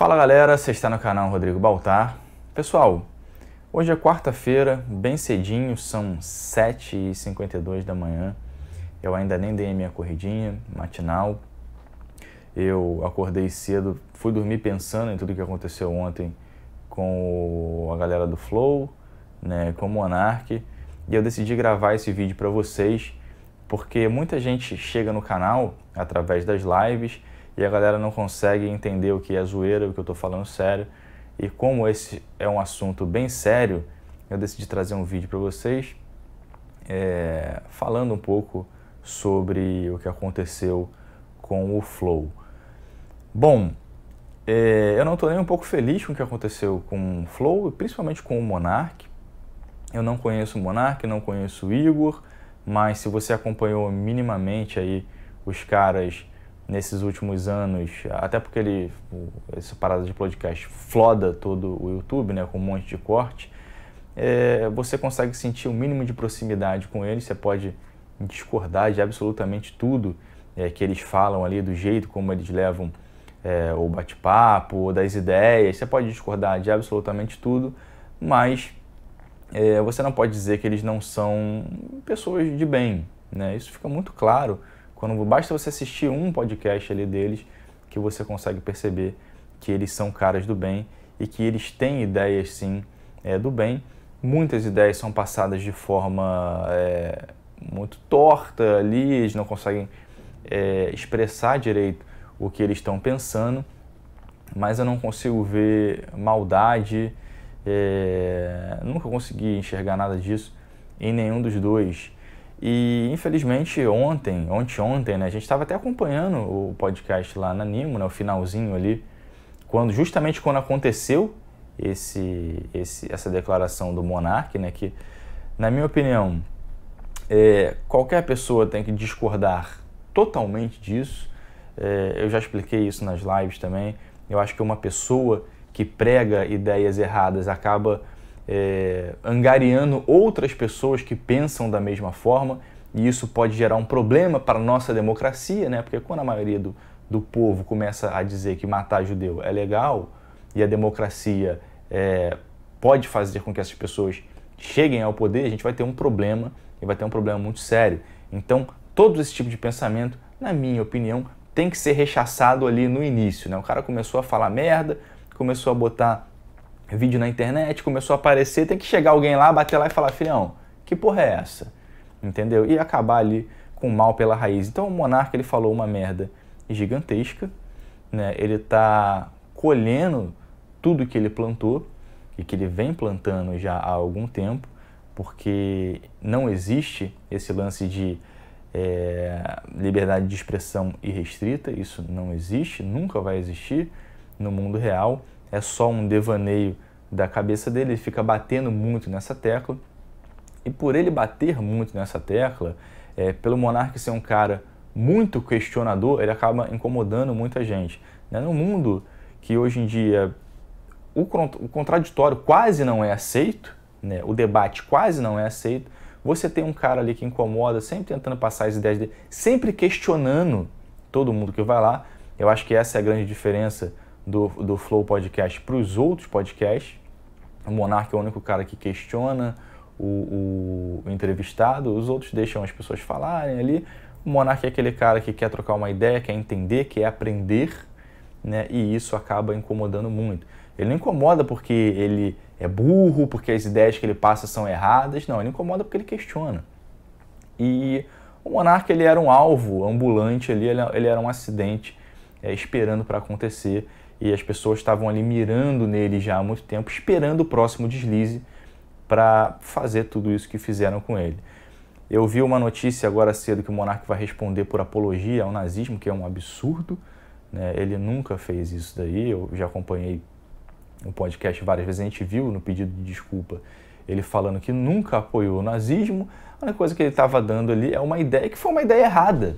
Fala galera, você está no canal Rodrigo Baltar. Pessoal, hoje é quarta-feira, bem cedinho, são 7h52 da manhã. Eu ainda nem dei minha corridinha matinal. Eu acordei cedo, fui dormir pensando em tudo que aconteceu ontem com a galera do Flow, né, com o Monark, e eu decidi gravar esse vídeo para vocês porque muita gente chega no canal através das lives e a galera não consegue entender o que é zoeira, o que eu estou falando sério. E como esse é um assunto bem sério, eu decidi trazer um vídeo para vocês é, falando um pouco sobre o que aconteceu com o Flow. Bom, é, eu não estou nem um pouco feliz com o que aconteceu com o Flow, principalmente com o Monark. Eu não conheço o Monark, não conheço o Igor, mas se você acompanhou minimamente aí os caras nesses últimos anos, até porque ele, essa parada de podcast floda todo o YouTube, né, com um monte de corte, é, você consegue sentir o um mínimo de proximidade com eles, você pode discordar de absolutamente tudo é, que eles falam ali, do jeito como eles levam é, o bate-papo, das ideias, você pode discordar de absolutamente tudo, mas é, você não pode dizer que eles não são pessoas de bem, né? Isso fica muito claro quando basta você assistir um podcast ali deles, que você consegue perceber que eles são caras do bem e que eles têm ideias sim é, do bem. Muitas ideias são passadas de forma é, muito torta ali, eles não conseguem é, expressar direito o que eles estão pensando, mas eu não consigo ver maldade, é, nunca consegui enxergar nada disso em nenhum dos dois. E infelizmente ontem, ontem, ontem, né, a gente estava até acompanhando o podcast lá na Nimo, né, o finalzinho ali, quando justamente quando aconteceu esse, esse essa declaração do Monark, né, que na minha opinião é, qualquer pessoa tem que discordar totalmente disso. É, eu já expliquei isso nas lives também. Eu acho que uma pessoa que prega ideias erradas acaba é, angariando outras pessoas que pensam da mesma forma, e isso pode gerar um problema para a nossa democracia, né? porque quando a maioria do, do povo começa a dizer que matar judeu é legal e a democracia é, pode fazer com que essas pessoas cheguem ao poder, a gente vai ter um problema e vai ter um problema muito sério. Então, todo esse tipo de pensamento, na minha opinião, tem que ser rechaçado ali no início. Né? O cara começou a falar merda, começou a botar vídeo na internet, começou a aparecer, tem que chegar alguém lá, bater lá e falar, filhão, que porra é essa? Entendeu? E acabar ali com o mal pela raiz. Então o monarca ele falou uma merda gigantesca, né? Ele está colhendo tudo que ele plantou e que ele vem plantando já há algum tempo, porque não existe esse lance de é, liberdade de expressão irrestrita, isso não existe, nunca vai existir no mundo real é só um devaneio da cabeça dele, ele fica batendo muito nessa tecla. E por ele bater muito nessa tecla, é, pelo Monark ser um cara muito questionador, ele acaba incomodando muita gente. Né? No mundo que hoje em dia o, o contraditório quase não é aceito, né? o debate quase não é aceito, você tem um cara ali que incomoda, sempre tentando passar as ideias dele, sempre questionando todo mundo que vai lá. Eu acho que essa é a grande diferença do, do Flow Podcast para os outros podcasts. O Monark é o único cara que questiona o, o, entrevistado, os outros deixam as pessoas falarem ali. O Monark é aquele cara que quer trocar uma ideia, quer entender, quer aprender, né? E isso acaba incomodando muito. Ele não incomoda porque ele é burro, porque as ideias que ele passa são erradas, não, ele incomoda porque ele questiona. E o Monark ele era um alvo ambulante ali, ele, ele era um acidente é, esperando para acontecer e as pessoas estavam ali mirando nele já há muito tempo, esperando o próximo deslize para fazer tudo isso que fizeram com ele. Eu vi uma notícia agora cedo que o monarca vai responder por apologia ao nazismo, que é um absurdo. Né? Ele nunca fez isso daí. Eu já acompanhei o podcast várias vezes. A gente viu no pedido de desculpa ele falando que nunca apoiou o nazismo. A única coisa que ele estava dando ali é uma ideia que foi uma ideia errada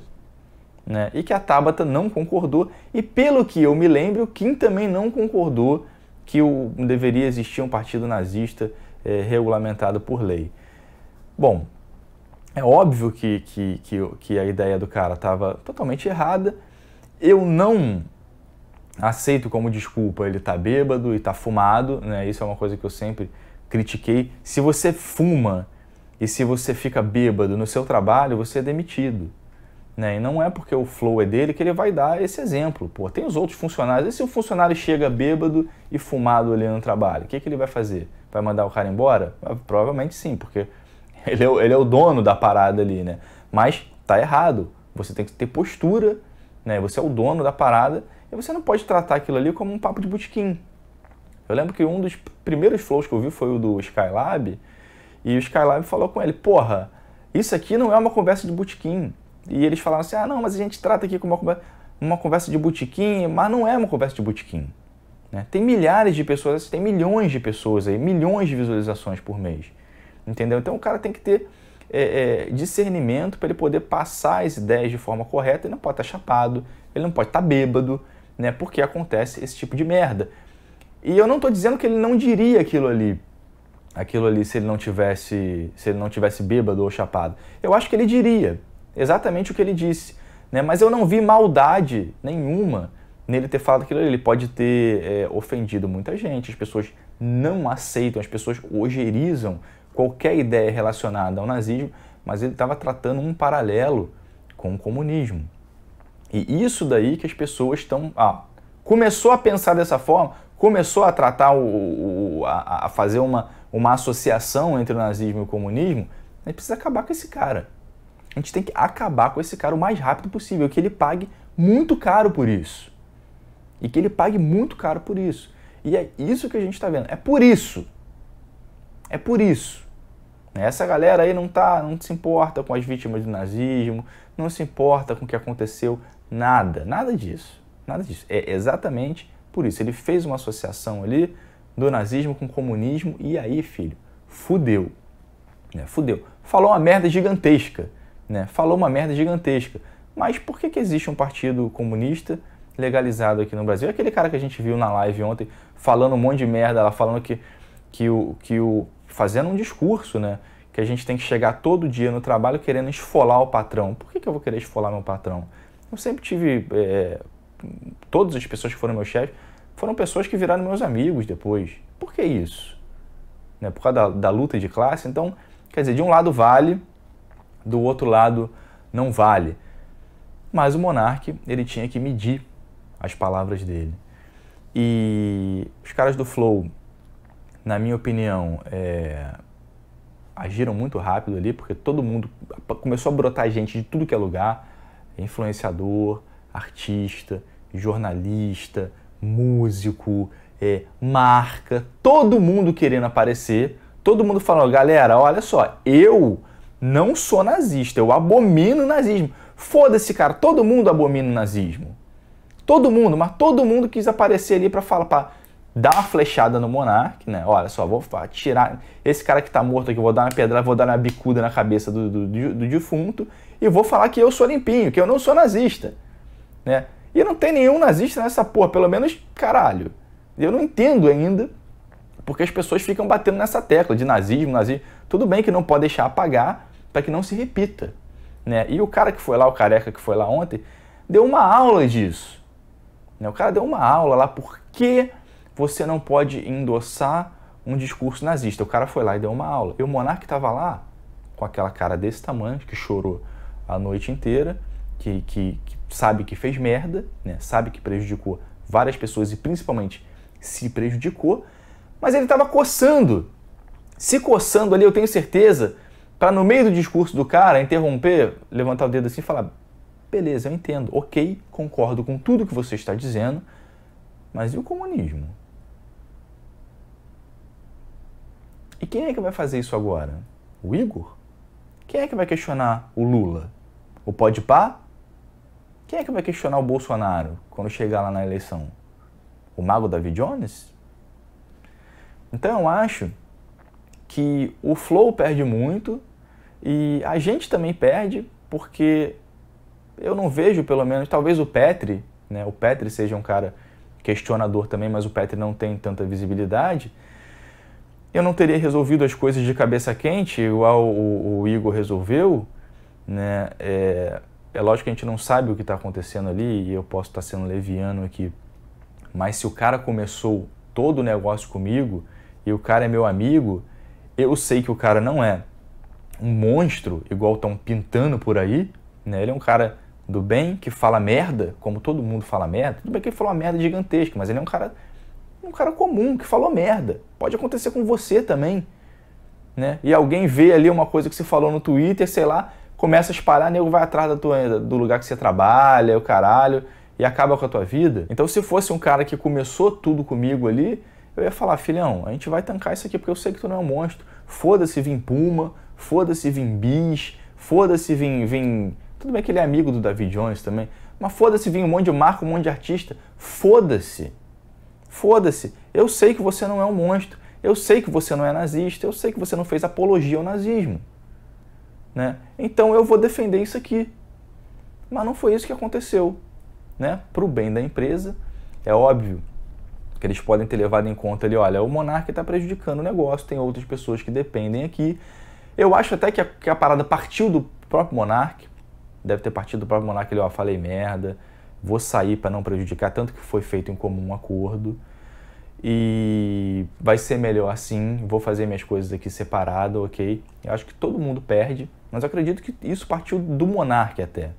né? E que a Tabata não concordou e pelo que eu me lembro, Kim também não concordou que o, deveria existir um partido nazista é, regulamentado por lei. Bom, é óbvio que, que, que, que a ideia do cara estava totalmente errada. Eu não aceito como desculpa ele tá bêbado e tá fumado, né? Isso é uma coisa que eu sempre critiquei. Se você fuma e se você fica bêbado no seu trabalho, você é demitido. Né? E não é porque o flow é dele que ele vai dar esse exemplo. Pô, tem os outros funcionários. E se o funcionário chega bêbado e fumado ali no trabalho, o que, que ele vai fazer? Vai mandar o cara embora? Ah, provavelmente sim, porque ele é, o, ele é o dono da parada ali, né? Mas tá errado. Você tem que ter postura, né? Você é o dono da parada e você não pode tratar aquilo ali como um papo de butiquim. Eu lembro que um dos primeiros flows que eu vi foi o do Skylab e o Skylab falou com ele: Porra, isso aqui não é uma conversa de butiquim e eles falaram assim: ah, não, mas a gente trata aqui como uma, uma conversa de botequim, mas não é uma conversa de botequim. Né? Tem milhares de pessoas, assim, tem milhões de pessoas aí, milhões de visualizações por mês. Entendeu? Então o cara tem que ter é, é, discernimento para ele poder passar as ideias de forma correta. Ele não pode estar tá chapado, ele não pode estar tá bêbado, né? porque acontece esse tipo de merda. E eu não estou dizendo que ele não diria aquilo ali, aquilo ali se ele não tivesse, se ele não tivesse bêbado ou chapado. Eu acho que ele diria, exatamente o que ele disse. Né? Mas eu não vi maldade nenhuma nele ter falado aquilo ali. Ele pode ter é, ofendido muita gente, as pessoas não aceitam, as pessoas ogerizam qualquer ideia relacionada ao nazismo, mas ele estava tratando um paralelo com o comunismo. E isso daí que as pessoas estão. Ah, começou a pensar dessa forma, começou a tratar, o, o a, a, fazer uma, uma associação entre o nazismo e o comunismo, a gente precisa acabar com esse cara. A gente tem que acabar com esse cara o mais rápido possível, que ele pague muito caro por isso. E que ele pague muito caro por isso. E é isso que a gente está vendo. É por isso. É por isso. Essa galera aí não, tá, não se importa com as vítimas do nazismo, não se importa com o que aconteceu, nada, nada disso. Nada disso. É exatamente por isso. Ele fez uma associação ali do nazismo com o comunismo e aí, filho, fudeu. Né? Fudeu. Falou uma merda gigantesca né? Falou uma merda gigantesca. Mas por que, que existe um partido comunista legalizado aqui no Brasil? Aquele cara que a gente viu na live ontem falando um monte de merda, ela falando que, que, o, que o. fazendo um discurso, né? Que a gente tem que chegar todo dia no trabalho querendo esfolar o patrão. Por que, que eu vou querer esfolar meu patrão? Eu sempre tive. É, todas as pessoas que foram meu chefe foram pessoas que viraram meus amigos depois. Por que isso? Né? Por causa da, da luta de classe. Então, quer dizer, de um lado vale do outro lado não vale. Mas o monarca ele tinha que medir as palavras dele. E os caras do Flow, na minha opinião, é, agiram muito rápido ali, porque todo mundo começou a brotar gente de tudo que é lugar, influenciador, artista, jornalista, músico, é, marca, todo mundo querendo aparecer, todo mundo falando, galera, olha só, eu não sou nazista, eu abomino o nazismo. Foda-se, cara, todo mundo abomina o nazismo. Todo mundo, mas todo mundo quis aparecer ali para falar, para dar uma flechada no monarca, né? Olha só, vou tirar esse cara que tá morto aqui, vou dar uma pedrada, vou dar uma bicuda na cabeça do, do, do defunto e vou falar que eu sou limpinho, que eu não sou nazista, né? E não tem nenhum nazista nessa porra, pelo menos, caralho. Eu não entendo ainda porque as pessoas ficam batendo nessa tecla de nazismo, nazismo. Tudo bem que não pode deixar apagar, para que não se repita. Né? E o cara que foi lá, o careca que foi lá ontem, deu uma aula disso. Né? O cara deu uma aula lá por que você não pode endossar um discurso nazista. O cara foi lá e deu uma aula. E o monarca estava lá com aquela cara desse tamanho, que chorou a noite inteira, que, que, que sabe que fez merda, né? sabe que prejudicou várias pessoas e principalmente se prejudicou, mas ele estava coçando. Se coçando ali, eu tenho certeza para no meio do discurso do cara interromper, levantar o dedo assim e falar: beleza, eu entendo, ok, concordo com tudo que você está dizendo, mas e o comunismo? E quem é que vai fazer isso agora? O Igor? Quem é que vai questionar o Lula? O Podpá? Quem é que vai questionar o Bolsonaro quando chegar lá na eleição? O mago David Jones? Então eu acho que o Flow perde muito e a gente também perde, porque eu não vejo, pelo menos, talvez o Petri, né? O Petri seja um cara questionador também, mas o Petri não tem tanta visibilidade. Eu não teria resolvido as coisas de cabeça quente, igual o, o Igor resolveu, né? É, é, lógico que a gente não sabe o que está acontecendo ali, e eu posso estar tá sendo leviano aqui, mas se o cara começou todo o negócio comigo e o cara é meu amigo, eu sei que o cara não é um monstro igual estão pintando por aí, né? Ele é um cara do bem que fala merda, como todo mundo fala merda. Tudo bem que ele falou uma merda gigantesca, mas ele é um cara um cara comum que falou merda. Pode acontecer com você também, né? E alguém vê ali uma coisa que você falou no Twitter, sei lá, começa a espalhar, nego vai atrás da tua, do lugar que você trabalha, o caralho, e acaba com a tua vida. Então se fosse um cara que começou tudo comigo ali, eu ia falar, filhão, a gente vai tancar isso aqui porque eu sei que tu não é um monstro. Foda-se vim Puma, foda-se Vin Bis, foda-se Vin, Vin... Tudo bem que ele é amigo do David Jones também, mas foda-se Vin, um monte de marca, um monte de artista, foda-se. Foda-se. Eu sei que você não é um monstro, eu sei que você não é nazista, eu sei que você não fez apologia ao nazismo. Né? Então eu vou defender isso aqui. Mas não foi isso que aconteceu. Né? Para o bem da empresa, é óbvio que eles podem ter levado em conta ali, olha, o monarca está prejudicando o negócio, tem outras pessoas que dependem aqui, eu acho até que a, que a parada partiu do próprio Monark. Deve ter partido do próprio Monark. Ele, ó, falei merda, vou sair para não prejudicar. Tanto que foi feito em comum acordo. E vai ser melhor assim, vou fazer minhas coisas aqui separado, ok? Eu acho que todo mundo perde, mas eu acredito que isso partiu do Monark até.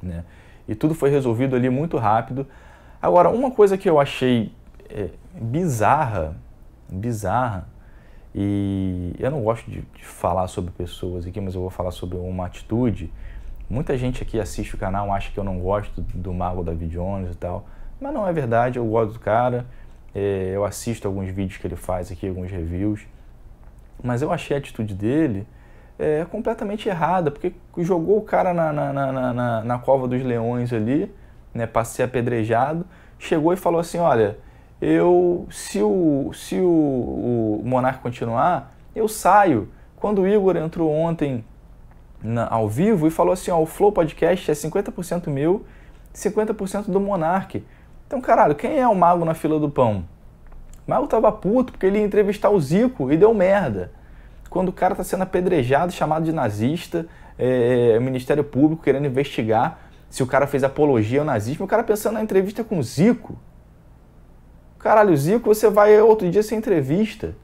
Né? E tudo foi resolvido ali muito rápido. Agora, uma coisa que eu achei é, bizarra, bizarra, e eu não gosto de, de, falar sobre pessoas aqui, mas eu vou falar sobre uma atitude. Muita gente aqui assiste o canal, acha que eu não gosto do Mago David Jones e tal, mas não é verdade, eu gosto do cara. É, eu assisto alguns vídeos que ele faz aqui, alguns reviews, mas eu achei a atitude dele é, completamente errada, porque jogou o cara na, na, na, na, na cova dos leões ali, né, para apedrejado, chegou e falou assim: olha eu, se o, se o, o Monarca continuar, eu saio. Quando o Igor entrou ontem na, ao vivo e falou assim, ó, o Flow Podcast é 50% meu, 50% do Monarque. Então, caralho, quem é o mago na fila do pão? O mago tava puto porque ele ia entrevistar o Zico e deu merda. Quando o cara tá sendo apedrejado, chamado de nazista, é, o é, Ministério Público querendo investigar se o cara fez apologia ao nazismo, o cara pensando na entrevista com o Zico. Caralho, Zico, você vai outro dia sem entrevista.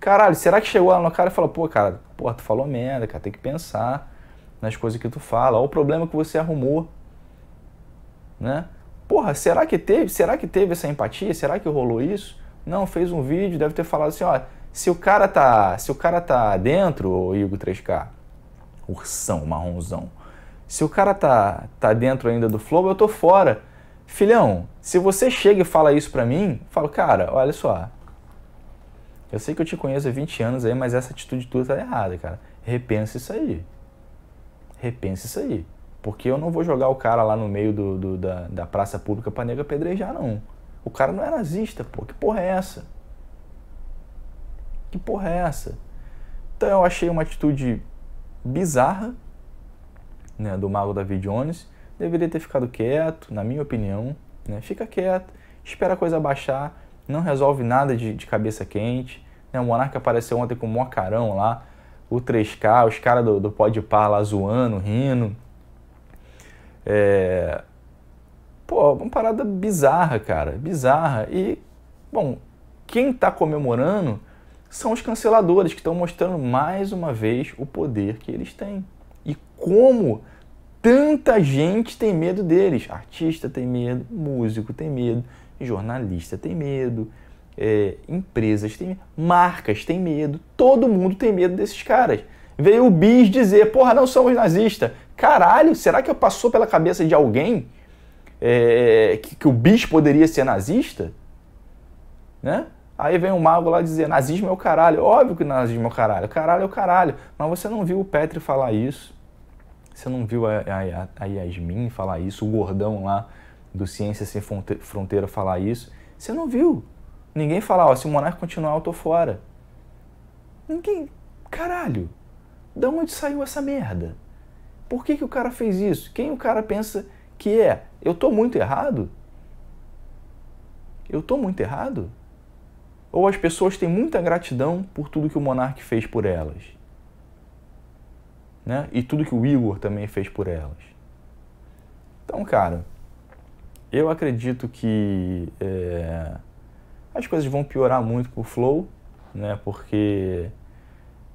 Caralho, será que chegou lá no cara e falou, pô, cara, porra, tu falou merda, cara, tem que pensar nas coisas que tu fala. Olha o problema que você arrumou. Né? Porra, será que teve? Será que teve essa empatia? Será que rolou isso? Não, fez um vídeo, deve ter falado assim, ó, se o cara tá, se o cara tá dentro, o Igor 3K, ursão, marronzão. Se o cara tá tá dentro ainda do flow, eu tô fora. Filhão, se você chega e fala isso pra mim, eu falo, cara, olha só. Eu sei que eu te conheço há 20 anos aí, mas essa atitude tua tá errada, cara. Repensa isso aí. Repensa isso aí. Porque eu não vou jogar o cara lá no meio do, do da, da, praça pública pra nega pedrejar, não. O cara não é nazista, pô. Que porra é essa? Que porra é essa? Então eu achei uma atitude bizarra, né, do Mago David Jones deveria ter ficado quieto, na minha opinião. Né? Fica quieto, espera a coisa baixar, não resolve nada de, de cabeça quente. Né? O Monarca apareceu ontem com o Mocarão lá, o 3K, os caras do, do Par lá zoando, rindo. É... Pô, uma parada bizarra, cara, bizarra. E, bom, quem tá comemorando são os canceladores que estão mostrando mais uma vez o poder que eles têm. E como tanta gente tem medo deles. Artista tem medo, músico tem medo, jornalista tem medo, é, empresas têm medo, marcas têm medo, todo mundo tem medo desses caras. Veio o Bis dizer, porra, não somos nazista. Caralho, será que passou pela cabeça de alguém é, que, que o Bis poderia ser nazista? Né? Aí vem o mago lá dizer, nazismo é o caralho. Óbvio que nazismo é o caralho. Caralho é o caralho. Mas você não viu o Petri falar isso. Você não viu a, a, a Yasmin falar isso, o gordão lá do Ciência Sem Fronteira falar isso? Você não viu. Ninguém falar, ó, se o Monarca continuar, eu tô fora. Ninguém. Caralho! Da onde saiu essa merda? Por que, que o cara fez isso? Quem o cara pensa que é? Eu tô muito errado? Eu tô muito errado? Ou as pessoas têm muita gratidão por tudo que o Monarque fez por elas? né? E tudo que o Igor também fez por elas. Então, cara, eu acredito que é, as coisas vão piorar muito pro Flow, né? Porque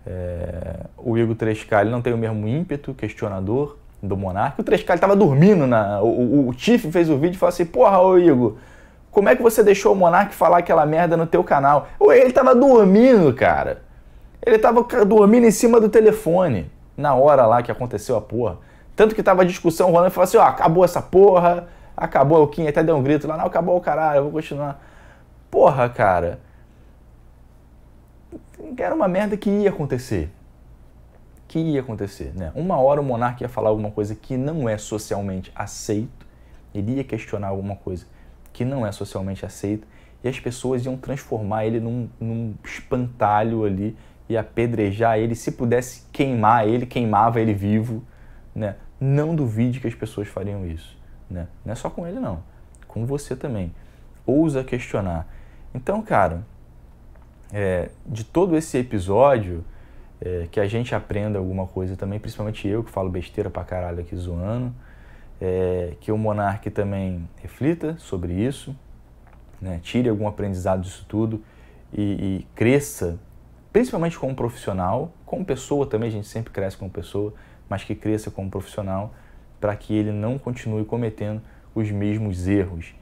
é, o Igor 3K ele não tem o mesmo ímpeto questionador do Monark. O 3K ele tava dormindo, na, o, o, o Tiff fez o vídeo e falou assim, porra, ô Igor, como é que você deixou o Monark falar aquela merda no teu canal? ele tava dormindo, cara. Ele tava dormindo em cima do telefone na hora lá que aconteceu a porra. Tanto que tava a discussão rolando, falou assim, ó, oh, acabou essa porra, acabou, o Kim até deu um grito lá, não, acabou o caralho, eu vou continuar. Porra, cara. Era uma merda que ia acontecer. Que ia acontecer, né? Uma hora o monarca ia falar alguma coisa que não é socialmente aceito, ele ia questionar alguma coisa que não é socialmente aceito, e as pessoas iam transformar ele num, num espantalho ali e apedrejar ele, se pudesse queimar ele, queimava ele vivo, né? Não duvide que as pessoas fariam isso, né? Não é só com ele não, com você também. Ousa questionar. Então, cara, é, de todo esse episódio, é, que a gente aprenda alguma coisa também, principalmente eu que falo besteira pra caralho aqui zoando, é, que o monarque também reflita sobre isso, né? tire algum aprendizado disso tudo e, e cresça principalmente como profissional, como pessoa também, a gente sempre cresce como pessoa, mas que cresça como profissional para que ele não continue cometendo os mesmos erros.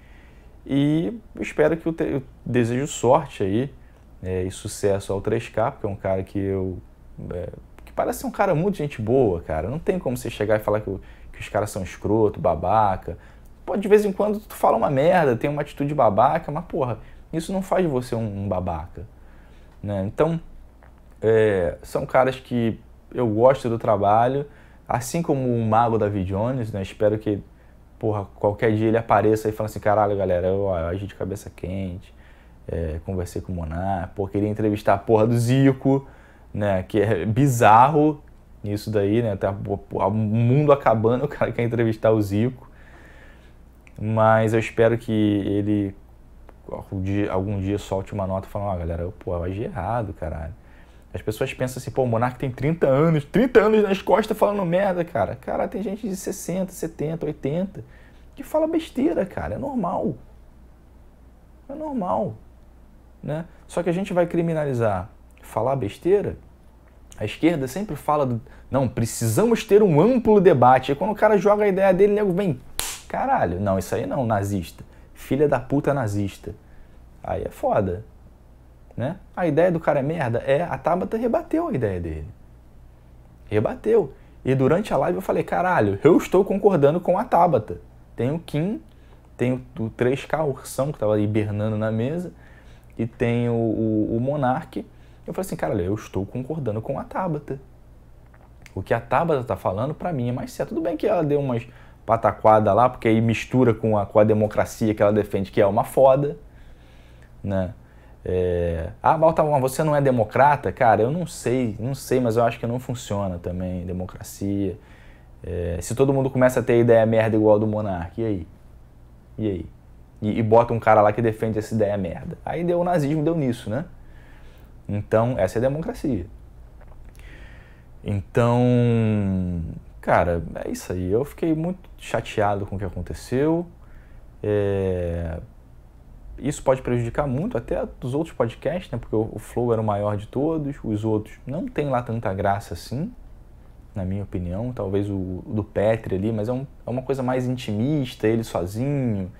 E espero que eu, te, eu desejo sorte aí é, e sucesso ao 3K, porque é um cara que eu. É, que parece ser um cara muito gente boa, cara. Não tem como você chegar e falar que, que os caras são escroto, babaca. Pode de vez em quando tu fala uma merda, tem uma atitude babaca, mas porra, isso não faz de você um, um babaca. Né? Então, é, são caras que eu gosto do trabalho, assim como o mago David Jones, né? Espero que, porra, qualquer dia ele apareça e fale assim, caralho, galera, eu, agi de cabeça quente, é, conversei com o Monar, pô, queria entrevistar a porra do Zico, né? Que é bizarro isso daí, né? Até tá, o mundo acabando, o cara quer entrevistar o Zico. Mas eu espero que ele algum dia, algum dia solte uma nota falando, ó, ah, galera, eu, pô, eu agi errado, caralho as pessoas pensam assim, pô, o Monark tem 30 anos, 30 anos nas costas falando merda, cara. Cara, tem gente de 60, 70, 80 que fala besteira, cara. É normal. É normal. Né? Só que a gente vai criminalizar falar besteira. A esquerda sempre fala, do, não, precisamos ter um amplo debate. E quando o cara joga a ideia dele, o nego vem, caralho, não, isso aí não, nazista. Filha da puta nazista. Aí é foda. Né? A ideia do cara é merda? É, a Tabata rebateu a ideia dele. Rebateu. E durante a live eu falei, caralho, eu estou concordando com a Tabata. Tem o Kim, tem o 3K, o Ursão, que estava hibernando na mesa, e tem o, o, o Monark. Eu falei assim, caralho, eu estou concordando com a Tabata. O que a Tabata está falando, para mim, é mais certo. Tudo bem que ela deu umas pataquada lá, porque aí mistura com a, com a democracia que ela defende, que é uma foda, né? É, ah, Baltamon, você não é democrata? Cara, eu não sei, não sei, mas eu acho que não funciona também democracia. É, se todo mundo começa a ter ideia merda igual a do monarca, e aí? E aí? E, e, bota um cara lá que defende essa ideia merda. Aí deu o nazismo, deu nisso, né? Então, essa é democracia. Então, cara, é isso aí. Eu fiquei muito chateado com o que aconteceu. É, isso pode prejudicar muito até dos outros podcasts, né? Porque o Flow era o maior de todos, os outros não tem lá tanta graça assim, na minha opinião. Talvez o, do Petri ali, mas é, um, é uma coisa mais intimista, ele sozinho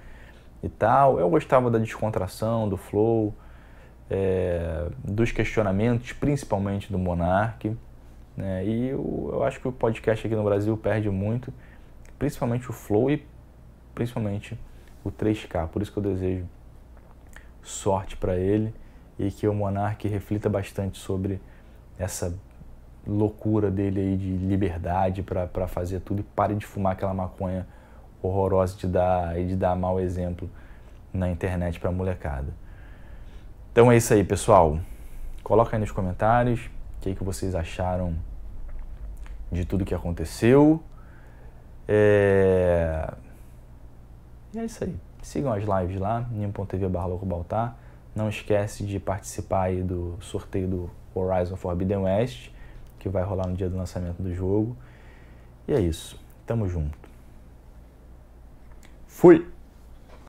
e tal. Eu gostava da descontração, do Flow, é, dos questionamentos, principalmente do Monark. Né? E eu, eu acho que o podcast aqui no Brasil perde muito, principalmente o Flow e principalmente o 3K. Por isso que eu desejo sorte para ele e que o monarca reflita bastante sobre essa loucura dele aí de liberdade para fazer tudo e pare de fumar aquela maconha horrorosa de dar, e de dar mau exemplo na internet para molecada. Então é isso aí, pessoal. Coloca aí nos comentários o que, que vocês acharam de tudo que aconteceu. É... E é isso aí. Sigam as lives lá, ninho.tv/locobaltar. Não esquece de participar aí do sorteio do Horizon Forbidden West, que vai rolar no dia do lançamento do jogo. E é isso. Tamo junto. Fui!